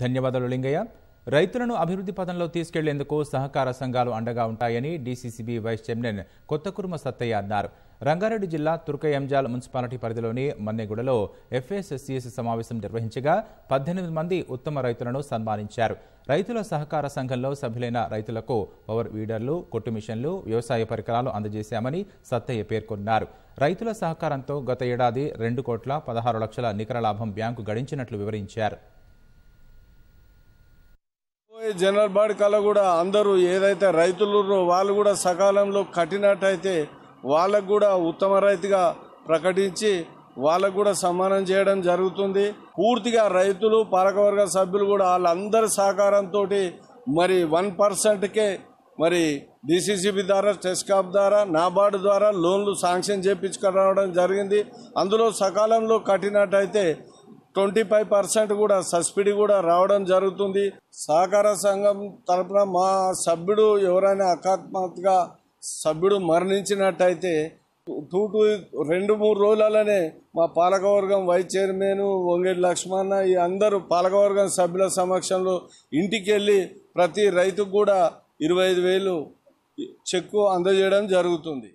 ధన్యవాదాలు లింగయ్య రైతులను అభివృద్ధి పథంలో తీసుకెళ్లేందుకు సహకార సంఘాలు అండగా ఉంటాయని DCCB vice chairman Kothakurma Sattaiah అన్నారు రంగారెడ్డి జిల్లా తుర్కయంజాల్ మున్సిపాలిటీ పరిధిలోని మన్నెగూడలో ఎఫ్ఎస్ఎస్సిఎస్ సమావేశం నిర్వహించగా పద్దెనిమిది మంది ఉత్తమ రైతులను సన్మానించారు రైతుల సహకార సంఘంలో సభ్యులైన రైతులకు పవర్ వీడర్లు కొట్టు మిషన్లు వ్యవసాయ పరికరాలు అందజేశామని సత్తయ్య పేర్కొన్నారు రైతుల సహకారంతో గత ఏడాది రెండు కోట్ల పదహారు లక్షల నికర లాభం బ్యాంకు గడించినట్లు వివరించారు జనరల్ బాడీ కల్లా కూడా అందరూ ఏదైతే రైతులు వాళ్ళు కూడా సకాలంలో కట్టినట్టయితే వాళ్ళకు కూడా ఉత్తమ రైతుగా ప్రకటించి వాళ్ళకు కూడా సమ్మానం చేయడం జరుగుతుంది పూర్తిగా రైతులు పరకవర్గ సభ్యులు కూడా వాళ్ళందరి సహకారంతో మరి వన్ పర్సెంట్కే మరి డిసిసిబి ద్వారా టెస్కాప్ ద్వారా నాబార్డు ద్వారా లోన్లు శాంక్షన్ చేయించుకురావడం జరిగింది అందులో సకాలంలో కట్టినట్టయితే ట్వంటీ ఫైవ్ పర్సెంట్ కూడా సబ్సిడీ కూడా రావడం జరుగుతుంది సహకార సంఘం తరపున మా సభ్యుడు ఎవరైనా అకస్మాత్తుగా సభ్యుడు మరణించినట్టయితే టూ టూ రెండు మూడు రోజులలోనే మా పాలకవర్గం వైస్ చైర్మన్ వంగేటి లక్ష్మణ ఈ అందరూ పాలకవర్గం సభ్యుల సమక్షంలో ఇంటికి వెళ్ళి ప్రతి రైతుకు కూడా ఇరవై ఐదు వేలు చెక్కు అందజేయడం జరుగుతుంది